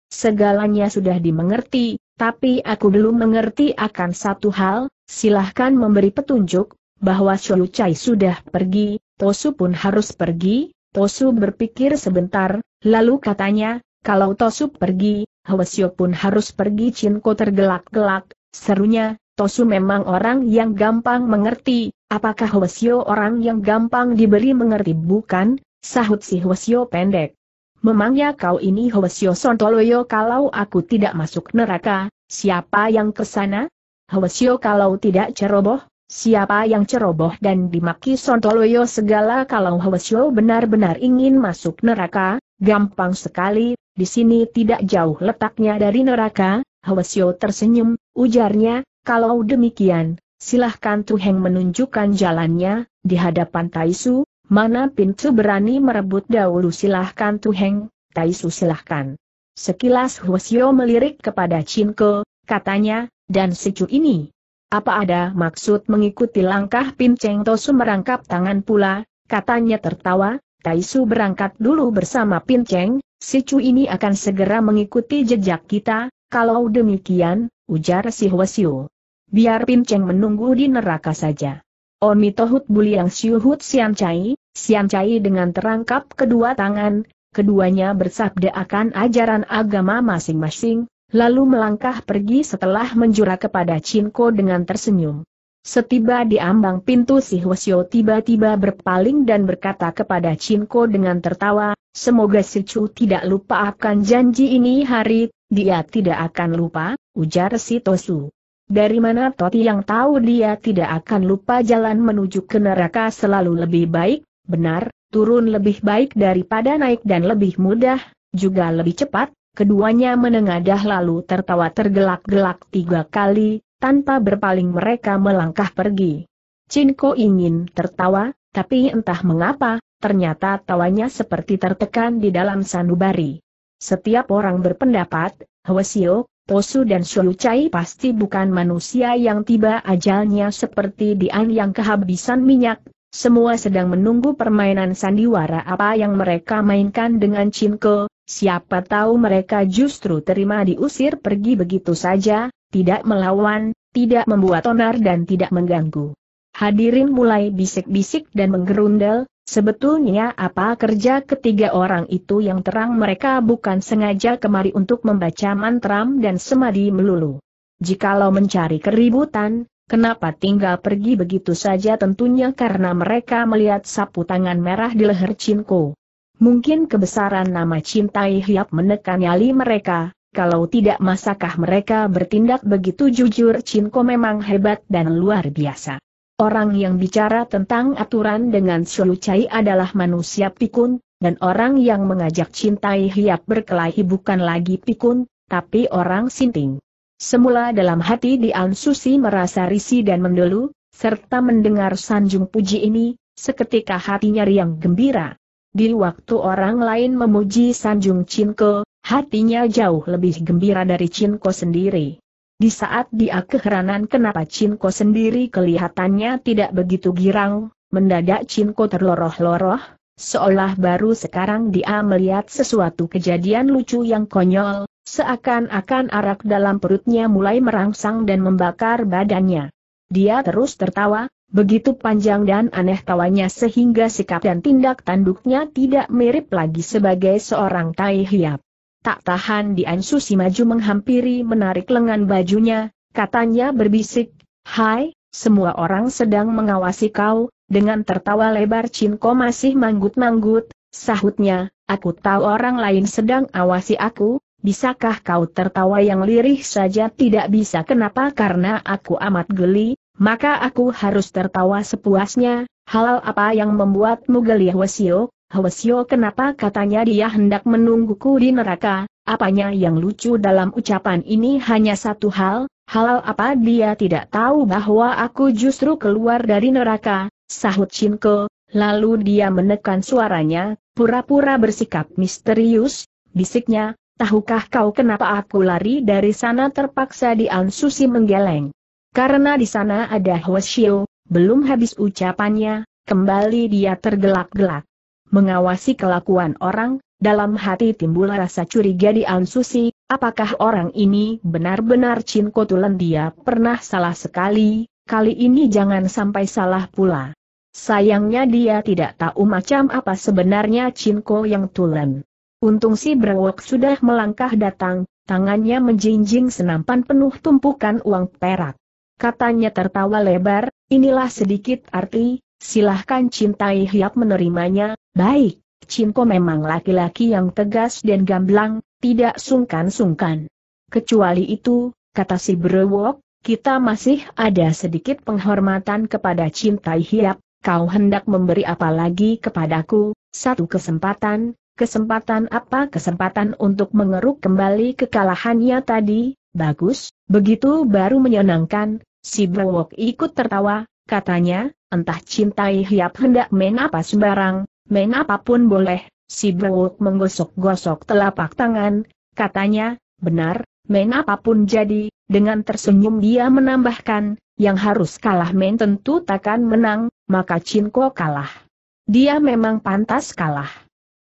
Segalanya sudah dimengerti, tapi aku belum mengerti akan satu hal, silahkan memberi petunjuk, bahwa si Ucai sudah pergi, Tosu pun harus pergi, Tosu berpikir sebentar, lalu katanya, kalau Tosu pergi, Hwasyo pun harus pergi Cinko tergelak-gelak, serunya, Tosu memang orang yang gampang mengerti, apakah Hwasyo orang yang gampang diberi mengerti bukan? Sahut si Hwasyo pendek. Memangnya kau ini Hwasyo Sontoloyo kalau aku tidak masuk neraka, siapa yang kesana? Hwasyo kalau tidak ceroboh, Siapa yang ceroboh dan dimaki Sontoloyo segala kalau Hwasyo benar-benar ingin masuk neraka, gampang sekali, di sini tidak jauh letaknya dari neraka, Hwasyo tersenyum, ujarnya, kalau demikian, silahkan Tuheng menunjukkan jalannya, di hadapan Taisu, mana pintu berani merebut dahulu silahkan Tuheng, Taisu silahkan. Sekilas Hwasyo melirik kepada Chinko, katanya, dan secu ini apa ada maksud mengikuti langkah Pin Pinceng Tosu merangkap tangan pula, katanya tertawa, Taisu berangkat dulu bersama Pin Cheng. si Chu ini akan segera mengikuti jejak kita, kalau demikian, ujar si Siu. Biar Pin Cheng menunggu di neraka saja. Oni Tohut Siu Siuhut Sian Chai, Sian Chai dengan terangkap kedua tangan, keduanya bersabda akan ajaran agama masing-masing, lalu melangkah pergi setelah menjura kepada Cinko dengan tersenyum. Setiba di ambang pintu si Hwasyo tiba-tiba berpaling dan berkata kepada Cinko dengan tertawa, semoga si Chu tidak lupa akan janji ini hari, dia tidak akan lupa, ujar si Tosu. Dari mana Toti yang tahu dia tidak akan lupa jalan menuju ke neraka selalu lebih baik, benar, turun lebih baik daripada naik dan lebih mudah, juga lebih cepat, keduanya menengadah lalu tertawa tergelak-gelak tiga kali, tanpa berpaling mereka melangkah pergi. Cinko ingin tertawa, tapi entah mengapa, ternyata tawanya seperti tertekan di dalam sanubari. Setiap orang berpendapat, Hwasio, Tosu dan Chai pasti bukan manusia yang tiba ajalnya seperti Dian yang kehabisan minyak, semua sedang menunggu permainan sandiwara apa yang mereka mainkan dengan Cinko, Siapa tahu mereka justru terima diusir pergi begitu saja, tidak melawan, tidak membuat onar dan tidak mengganggu. Hadirin mulai bisik-bisik dan menggerundel, sebetulnya apa kerja ketiga orang itu yang terang mereka bukan sengaja kemari untuk membaca mantram dan semadi melulu. Jikalau mencari keributan, Kenapa tinggal pergi begitu saja tentunya karena mereka melihat sapu tangan merah di leher Cinko. Mungkin kebesaran nama cintai hiap menekan nyali mereka, kalau tidak masakah mereka bertindak begitu jujur Cinko memang hebat dan luar biasa. Orang yang bicara tentang aturan dengan Chai adalah manusia pikun, dan orang yang mengajak cintai hiap berkelahi bukan lagi pikun, tapi orang sinting. Semula dalam hati Dian Susi merasa risih dan mendelu, serta mendengar sanjung puji ini, seketika hatinya riang gembira. Di waktu orang lain memuji Sanjung Cinko, hatinya jauh lebih gembira dari Cinko sendiri. Di saat dia keheranan kenapa Cinko sendiri kelihatannya tidak begitu girang, mendadak Cinko terloroh-loroh, seolah baru sekarang dia melihat sesuatu kejadian lucu yang konyol, seakan-akan arak dalam perutnya mulai merangsang dan membakar badannya. Dia terus tertawa, Begitu panjang dan aneh tawanya sehingga sikap dan tindak tanduknya tidak mirip lagi sebagai seorang tai hiap. Tak tahan Dian Susi maju menghampiri menarik lengan bajunya, katanya berbisik, Hai, semua orang sedang mengawasi kau, dengan tertawa lebar Cinko masih manggut-manggut, sahutnya, aku tahu orang lain sedang awasi aku, bisakah kau tertawa yang lirih saja tidak bisa kenapa karena aku amat geli, maka aku harus tertawa sepuasnya, halal apa yang membuatmu geli Hwasio, Hwasyo kenapa katanya dia hendak menungguku di neraka, apanya yang lucu dalam ucapan ini hanya satu hal, halal apa dia tidak tahu bahwa aku justru keluar dari neraka, sahut Shinko, lalu dia menekan suaranya, pura-pura bersikap misterius, bisiknya, tahukah kau kenapa aku lari dari sana terpaksa di Ansusi menggeleng. Karena di sana ada Hoshio, belum habis ucapannya, kembali dia tergelak-gelak. Mengawasi kelakuan orang, dalam hati timbul rasa curiga di Ansusi, apakah orang ini benar-benar Cinko Tulen dia pernah salah sekali, kali ini jangan sampai salah pula. Sayangnya dia tidak tahu macam apa sebenarnya Cinko yang tulen. Untung si Brewok sudah melangkah datang, tangannya menjinjing senampan penuh tumpukan uang perak. Katanya tertawa lebar, inilah sedikit arti, silahkan cintai Hiap menerimanya, baik. Cinko memang laki-laki yang tegas dan gamblang, tidak sungkan-sungkan. Kecuali itu, kata si Brewok, kita masih ada sedikit penghormatan kepada cintai Hiap, kau hendak memberi apa lagi kepadaku, satu kesempatan, kesempatan apa kesempatan untuk mengeruk kembali kekalahannya tadi, bagus, begitu baru menyenangkan, Si Bowok ikut tertawa, katanya, entah cintai hiap hendak main apa sembarang, main apapun boleh, si Bowok menggosok-gosok telapak tangan, katanya, benar, main apapun jadi, dengan tersenyum dia menambahkan, yang harus kalah main tentu takkan menang, maka Cinko kalah. Dia memang pantas kalah.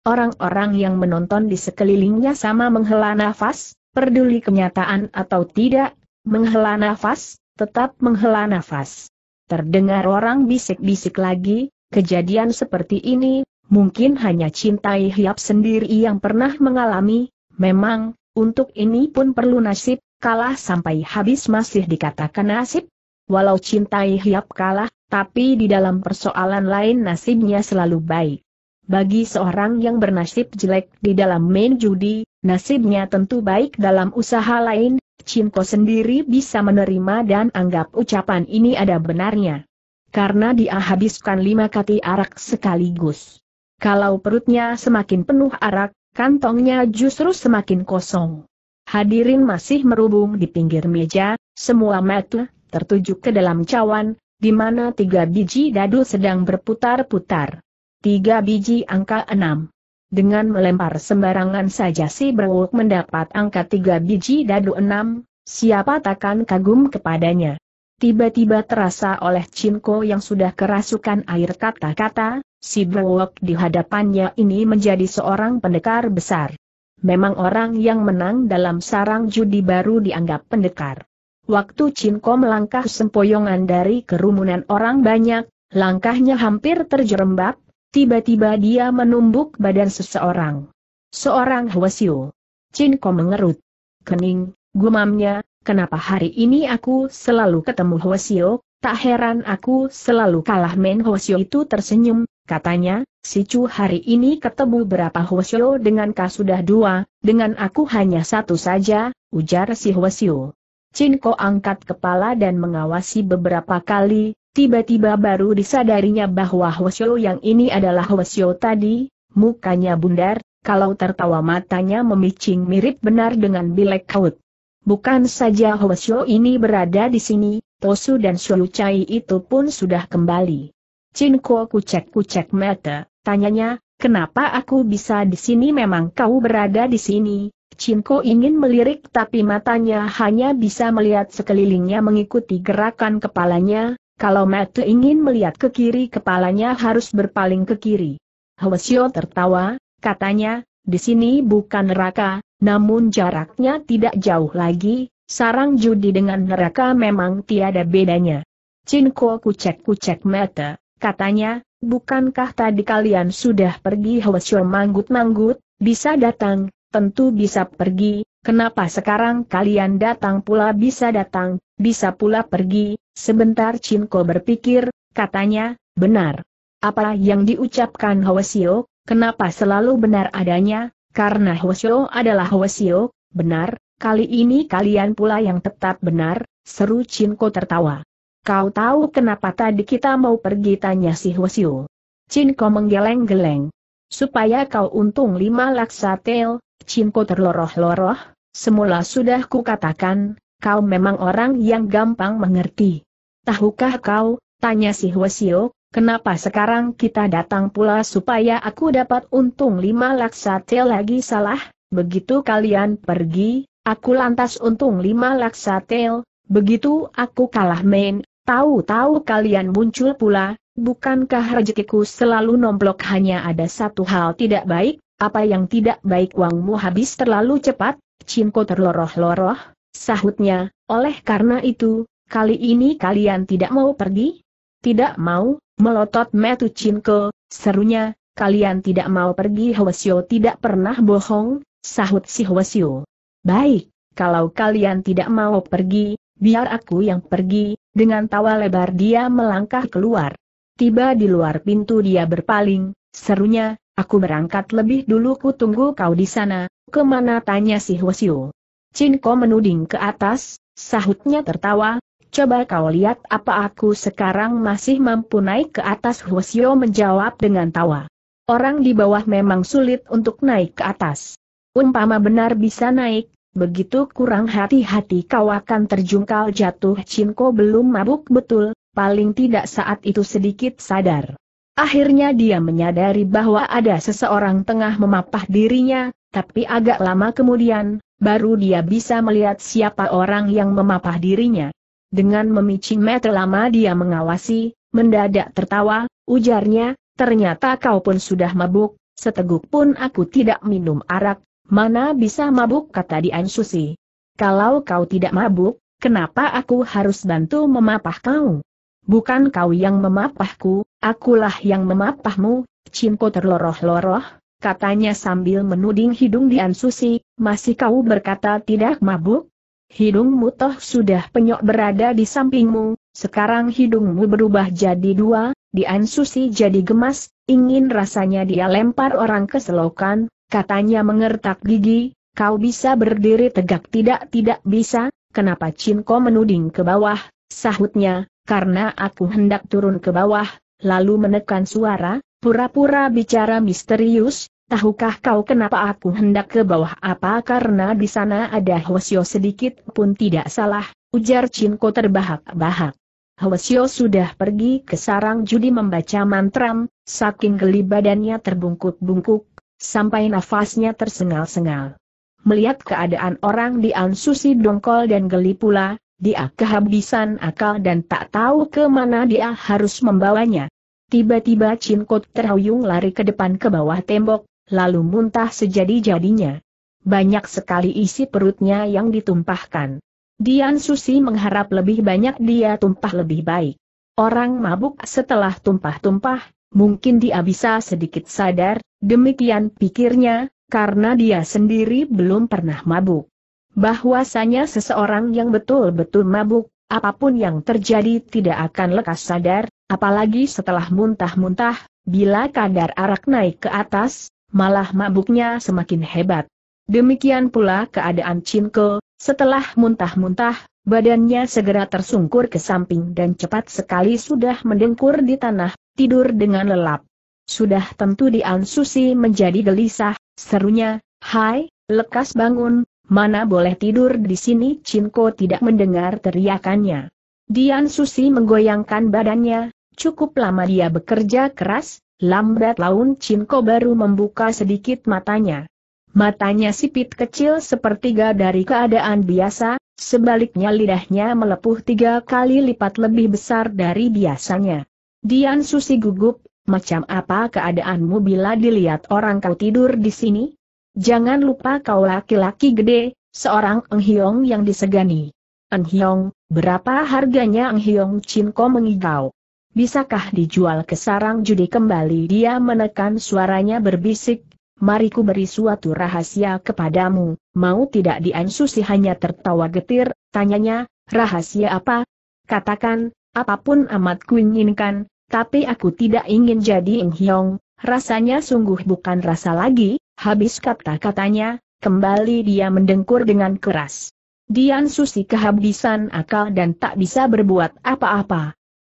Orang-orang yang menonton di sekelilingnya sama menghela nafas, peduli kenyataan atau tidak, menghela nafas, tetap menghela nafas. Terdengar orang bisik-bisik lagi, kejadian seperti ini, mungkin hanya cintai hiap sendiri yang pernah mengalami, memang, untuk ini pun perlu nasib, kalah sampai habis masih dikatakan nasib. Walau cintai hiap kalah, tapi di dalam persoalan lain nasibnya selalu baik. Bagi seorang yang bernasib jelek di dalam main judi, nasibnya tentu baik dalam usaha lain, Cimko sendiri bisa menerima dan anggap ucapan ini ada benarnya. Karena dia habiskan lima kati arak sekaligus. Kalau perutnya semakin penuh arak, kantongnya justru semakin kosong. Hadirin masih merubung di pinggir meja, semua mata tertuju ke dalam cawan, di mana tiga biji dadu sedang berputar-putar. Tiga biji angka enam. Dengan melempar sembarangan saja si Brewok mendapat angka tiga biji dadu enam, siapa takkan kagum kepadanya. Tiba-tiba terasa oleh Cinko yang sudah kerasukan air kata-kata, si Brewok di hadapannya ini menjadi seorang pendekar besar. Memang orang yang menang dalam sarang judi baru dianggap pendekar. Waktu Cinko melangkah sempoyongan dari kerumunan orang banyak, langkahnya hampir terjerembab, Tiba-tiba dia menumbuk badan seseorang. Seorang Hwasyu. Chin Ko mengerut. Kening, gumamnya, kenapa hari ini aku selalu ketemu Hwasyu, tak heran aku selalu kalah men Hwasyu itu tersenyum, katanya, si Chu hari ini ketemu berapa Hwasyu dengan kau sudah dua, dengan aku hanya satu saja, ujar si Hwasyu. Chin Ko angkat kepala dan mengawasi beberapa kali, Tiba-tiba baru disadarinya bahwa Hwasyo yang ini adalah Hwasyo tadi, mukanya bundar, kalau tertawa matanya memicing mirip benar dengan Bilek Kaut. Bukan saja Hwasyo ini berada di sini, Tosu dan Sholucai itu pun sudah kembali. Cinko kucek-kucek mata, tanyanya, kenapa aku bisa di sini memang kau berada di sini? Cinko ingin melirik tapi matanya hanya bisa melihat sekelilingnya mengikuti gerakan kepalanya, kalau Mate ingin melihat ke kiri kepalanya harus berpaling ke kiri. Hwasyo tertawa, katanya, di sini bukan neraka, namun jaraknya tidak jauh lagi, sarang judi dengan neraka memang tiada bedanya. Cinko kucek-kucek Mate, katanya, bukankah tadi kalian sudah pergi Hwasyo manggut-manggut, bisa datang, tentu bisa pergi, kenapa sekarang kalian datang pula bisa datang, bisa pula pergi, sebentar Cinko berpikir, katanya, benar. Apa yang diucapkan Hwasio, kenapa selalu benar adanya, karena Hwasio adalah Hwasio, benar, kali ini kalian pula yang tetap benar, seru Cinko tertawa. Kau tahu kenapa tadi kita mau pergi tanya si Hwasio. Cinko menggeleng-geleng. Supaya kau untung lima laksa tel, Cinko terloroh-loroh, semula sudah kukatakan, kau memang orang yang gampang mengerti. Tahukah kau, tanya si Hwasio, kenapa sekarang kita datang pula supaya aku dapat untung lima laksa tel lagi salah, begitu kalian pergi, aku lantas untung lima laksa tel, begitu aku kalah main, tahu-tahu kalian muncul pula, bukankah rezekiku selalu nomplok hanya ada satu hal tidak baik, apa yang tidak baik uangmu habis terlalu cepat, Cinko terloroh-loroh, Sahutnya, oleh karena itu, kali ini kalian tidak mau pergi? Tidak mau, melotot Cinko, serunya, kalian tidak mau pergi Hwasyo tidak pernah bohong, sahut si Hwasyo. Baik, kalau kalian tidak mau pergi, biar aku yang pergi, dengan tawa lebar dia melangkah keluar. Tiba di luar pintu dia berpaling, serunya, aku berangkat lebih dulu ku tunggu kau di sana, kemana tanya si Hwasyo. Chin Ko menuding ke atas, sahutnya tertawa, coba kau lihat apa aku sekarang masih mampu naik ke atas Huosio menjawab dengan tawa. Orang di bawah memang sulit untuk naik ke atas. Umpama benar bisa naik, begitu kurang hati-hati kau akan terjungkal jatuh Cinko belum mabuk betul, paling tidak saat itu sedikit sadar. Akhirnya dia menyadari bahwa ada seseorang tengah memapah dirinya, tapi agak lama kemudian, Baru dia bisa melihat siapa orang yang memapah dirinya. Dengan memicing mata lama dia mengawasi, mendadak tertawa, ujarnya, ternyata kau pun sudah mabuk, seteguk pun aku tidak minum arak, mana bisa mabuk kata Dian Susi. Kalau kau tidak mabuk, kenapa aku harus bantu memapah kau? Bukan kau yang memapahku, akulah yang memapahmu, Cinko terloroh-loroh, katanya sambil menuding hidung Dian Susi, masih kau berkata tidak mabuk? Hidungmu toh sudah penyok berada di sampingmu, sekarang hidungmu berubah jadi dua, Dian Susi jadi gemas, ingin rasanya dia lempar orang ke selokan, katanya mengertak gigi, kau bisa berdiri tegak tidak-tidak bisa, kenapa Cinko menuding ke bawah, sahutnya, karena aku hendak turun ke bawah, lalu menekan suara, Pura-pura bicara misterius, tahukah kau kenapa aku hendak ke bawah apa karena di sana ada Hwasyo sedikit pun tidak salah, ujar Cinko terbahak-bahak. Hwasyo sudah pergi ke sarang judi membaca mantram, saking geli badannya terbungkuk-bungkuk, sampai nafasnya tersengal-sengal. Melihat keadaan orang di Ansusi dongkol dan geli pula, dia kehabisan akal dan tak tahu ke mana dia harus membawanya. Tiba-tiba Chin Kot terhuyung lari ke depan ke bawah tembok, lalu muntah sejadi-jadinya. Banyak sekali isi perutnya yang ditumpahkan. Dian Susi mengharap lebih banyak dia tumpah lebih baik. Orang mabuk setelah tumpah-tumpah, mungkin dia bisa sedikit sadar, demikian pikirnya, karena dia sendiri belum pernah mabuk. Bahwasanya seseorang yang betul-betul mabuk, apapun yang terjadi tidak akan lekas sadar, Apalagi setelah muntah-muntah, bila kadar arak naik ke atas, malah mabuknya semakin hebat. Demikian pula keadaan Cinco, setelah muntah-muntah, badannya segera tersungkur ke samping dan cepat sekali sudah mendengkur di tanah, tidur dengan lelap. Sudah tentu di Susi menjadi gelisah, serunya, Hai, lekas bangun, mana boleh tidur di sini Cinco tidak mendengar teriakannya. Dian Susi menggoyangkan badannya, Cukup lama dia bekerja keras, lambat laun Cinko baru membuka sedikit matanya. Matanya sipit kecil sepertiga dari keadaan biasa, sebaliknya lidahnya melepuh tiga kali lipat lebih besar dari biasanya. Dian Susi gugup, macam apa keadaanmu bila dilihat orang kau tidur di sini? Jangan lupa kau laki-laki gede, seorang Enghiong yang disegani. Enghiong, berapa harganya Enghiong Cinko mengigau? Bisakah dijual ke sarang judi kembali dia menekan suaranya berbisik, mari ku beri suatu rahasia kepadamu, mau tidak Diansusi hanya tertawa getir, tanyanya, rahasia apa? Katakan, apapun amat kuinginkan, tapi aku tidak ingin jadi Ing Hyong, rasanya sungguh bukan rasa lagi, habis kata-katanya, kembali dia mendengkur dengan keras. Dian Susi kehabisan akal dan tak bisa berbuat apa-apa.